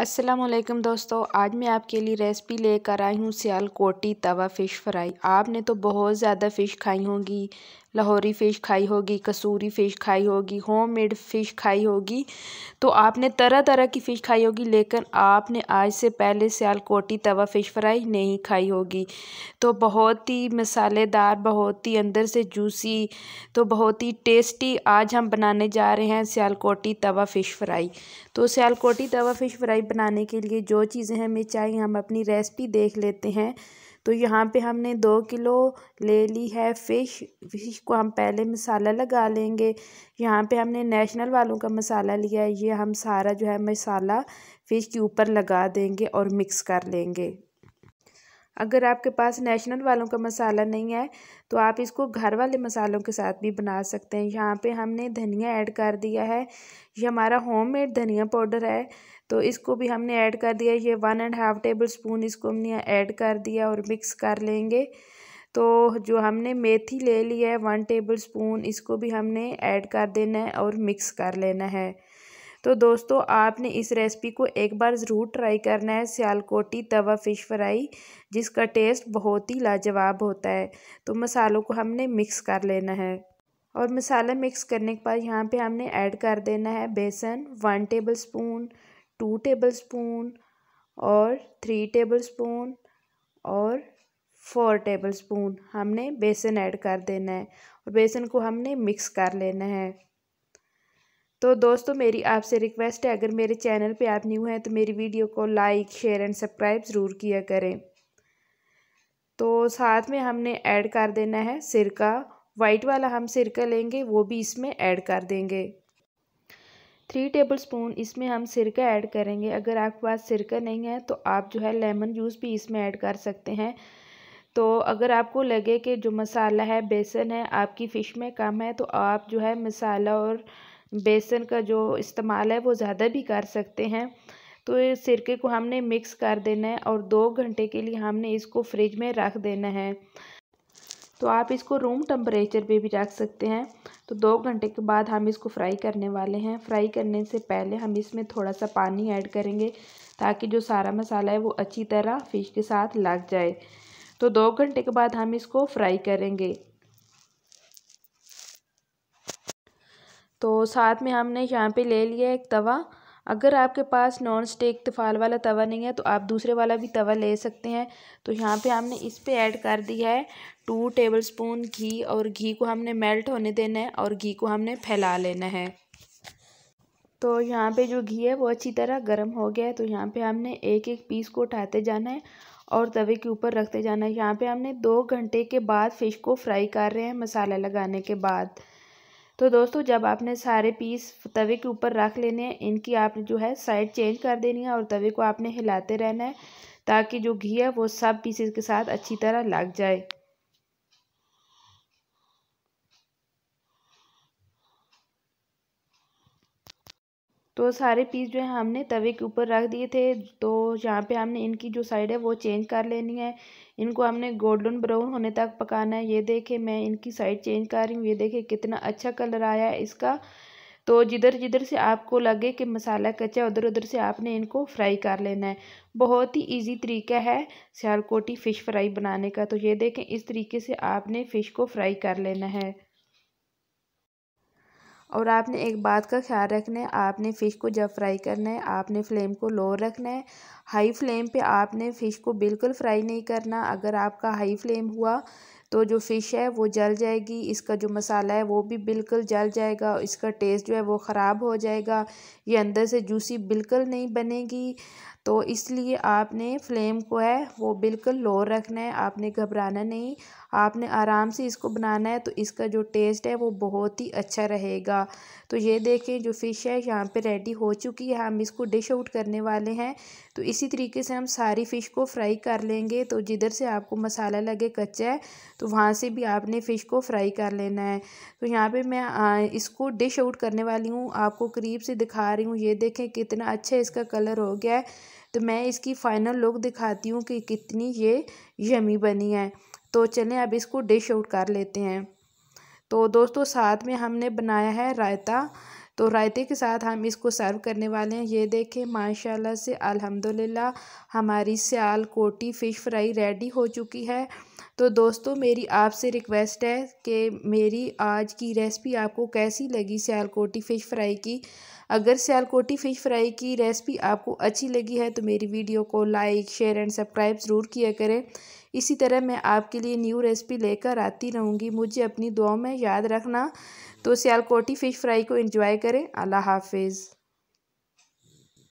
असलम दोस्तों आज मैं आपके लिए रेसिपी लेकर आई हूँ सियालकोटी तवा फ़िश फ्राई आपने तो बहुत ज़्यादा फ़िश खाई होगी लाहौरी फ़िश खाई होगी कसूरी फ़िश खाई होगी होम मेड फ़िश खाई होगी तो आपने तरह तरह की फ़िश खाई होगी लेकिन आपने आज से पहले कोटी तवा फ़िश फ्राई नहीं खाई होगी तो बहुत ही मसालेदार बहुत ही अंदर से जूसी तो बहुत ही टेस्टी आज हम बनाने जा रहे हैं सियालकोटी तवा फ़िश फ्राई तो कोटी तवा फ़िश फ्राई बनाने के लिए जो चीज़ें हमें चाहिए हम अपनी रेसिपी देख लेते हैं तो यहाँ पे हमने दो किलो ले ली है फ़िश फ़िश को हम पहले मसाला लगा लेंगे यहाँ पे हमने नेशनल वालों का मसाला लिया है ये हम सारा जो है मसाला फ़िश के ऊपर लगा देंगे और मिक्स कर लेंगे अगर आपके पास नेशनल वालों का मसाला नहीं है तो आप इसको घर वाले मसालों के साथ भी बना सकते हैं यहाँ पे हमने धनिया ऐड कर दिया है ये हमारा होममेड धनिया पाउडर है तो इसको भी हमने ऐड कर दिया ये one and half tablespoon इसको हमने ऐड कर दिया और मिक्स कर लेंगे तो जो हमने मेथी ले ली है वन टेबल स्पून इसको भी हमने ऐड कर देना है और मिक्स कर लेना है तो दोस्तों आपने इस रेसिपी को एक बार ज़रूर ट्राई करना है सियालकोटी तवा फ़िश फ्राई जिसका टेस्ट बहुत ही लाजवाब होता है तो मसालों को हमने मिक्स कर लेना है और मसाला मिक्स करने के बाद यहाँ पे हमने ऐड कर देना है बेसन one tablespoon two tablespoon और थ्री टेबल स्पून और फोर टेबल स्पून हमने बेसन ऐड कर देना है और बेसन को हमने मिक्स कर लेना है तो दोस्तों मेरी आपसे रिक्वेस्ट है अगर मेरे चैनल पे आप न्यू हैं तो मेरी वीडियो को लाइक शेयर एंड सब्सक्राइब ज़रूर किया करें तो साथ में हमने ऐड कर देना है सिरका वाइट वाला हम सिरका लेंगे वो भी इसमें ऐड कर देंगे थ्री टेबल स्पून इसमें हम सिरका ऐड करेंगे अगर आपके पास सिरका नहीं है तो आप जो है लेमन जूस भी इसमें ऐड कर सकते हैं तो अगर आपको लगे कि जो मसाला है बेसन है आपकी फ़िश में कम है तो आप जो है मसाला और बेसन का जो इस्तेमाल है वो ज़्यादा भी कर सकते हैं तो ये सिरके को हमने मिक्स कर देना है और दो घंटे के लिए हमने इसको फ्रिज में रख देना है तो आप इसको रूम टम्परेचर पे भी रख सकते हैं तो दो घंटे के बाद हम इसको फ्राई करने वाले हैं फ्राई करने से पहले हम इसमें थोड़ा सा पानी ऐड करेंगे ताकि जो सारा मसाला है वो अच्छी तरह फ़िश के साथ लग जाए तो दो घंटे के बाद हम इसको फ्राई करेंगे तो साथ में हमने यहाँ पे ले लिया एक तवा अगर आपके पास नॉन स्टिक तफाल वाला तवा नहीं है तो आप दूसरे वाला भी तवा ले सकते हैं तो यहाँ पे हमने इस पे ऐड कर दिया है टू टेबलस्पून घी और घी को हमने मेल्ट होने देना है और घी को हमने फैला लेना है तो यहाँ पे जो घी है वो अच्छी तरह गर्म हो गया है तो यहाँ पे हमने एक एक पीस को उठाते जाना है और तवे के ऊपर रखते जाना है यहाँ पे हमने दो घंटे के बाद फ़िश को फ्राई कर रहे हैं मसाला लगाने के बाद तो दोस्तों जब आपने सारे पीस तवे के ऊपर रख लेने हैं इनकी आपने जो है साइड चेंज कर देनी है और तवे को आपने हिलाते रहना है ताकि जो घी है वो सब पीसेस के साथ अच्छी तरह लग जाए तो सारे पीस जो है हमने तवे के ऊपर रख दिए थे तो यहाँ पे हमने इनकी जो साइड है वो चेंज कर लेनी है इनको हमने गोल्डन ब्राउन होने तक पकाना है ये देखें मैं इनकी साइड चेंज कर रही हूँ ये देखें कितना अच्छा कलर आया है इसका तो जिधर जिधर से आपको लगे कि मसाला कच्चा उधर उधर से आपने इनको फ्राई कर लेना है बहुत ही इजी तरीका है सियालकोटी फ़िश फ्राई बनाने का तो ये देखें इस तरीके से आपने फ़िश को फ्राई कर लेना है और आपने एक बात का ख्याल रखना है आपने फ़िश को जब फ्राई करना है आपने फ्लेम को लो रखना है हाई फ्लेम पे आपने फ़िश को बिल्कुल फ्राई नहीं करना अगर आपका हाई फ्लेम हुआ तो जो फ़िश है वो जल जाएगी इसका जो मसाला है वो भी बिल्कुल जल जाएगा इसका टेस्ट जो है वो ख़राब हो जाएगा ये अंदर से जूसी बिल्कुल नहीं बनेगी तो इसलिए आपने फ्लेम को है वो बिल्कुल लो रखना है आपने घबराना नहीं आपने आराम से इसको बनाना है तो इसका जो टेस्ट है वो बहुत ही अच्छा रहेगा तो ये देखें जो फ़िश है यहाँ पे रेडी हो चुकी है हम इसको डिश आउट करने वाले हैं तो इसी तरीके से हम सारी फ़िश को फ्राई कर लेंगे तो जिधर से आपको मसाला लगे कच्चा है तो वहाँ से भी आपने फ़िश को फ्राई कर लेना है तो यहाँ पर मैं इसको डिश आउट करने वाली हूँ आपको करीब से दिखा रही हूँ ये देखें कितना अच्छा इसका कलर हो गया है तो मैं इसकी फ़ाइनल लुक दिखाती हूँ कि कितनी ये यमी बनी है तो चलें अब इसको डिश आउट कर लेते हैं तो दोस्तों साथ में हमने बनाया है रायता तो रायते के साथ हम इसको सर्व करने वाले हैं ये देखें माशाल्लाह से अल्हम्दुलिल्लाह हमारी सियाल कोटी फ़िश फ्राई रेडी हो चुकी है तो दोस्तों मेरी आपसे रिक्वेस्ट है कि मेरी आज की रेसिपी आपको कैसी लगी कोटी फ़िश फ्राई की अगर कोटी फ़िश फ्राई की रेसिपी आपको अच्छी लगी है तो मेरी वीडियो को लाइक शेयर एंड सब्सक्राइब ज़रूर किया करें इसी तरह मैं आपके लिए न्यू रेसिपी लेकर आती रहूँगी मुझे अपनी दुआओं में याद रखना तो सियालकोटी फ़िश फ्राई को इन्जॉय करें अल्लाह हाफिज़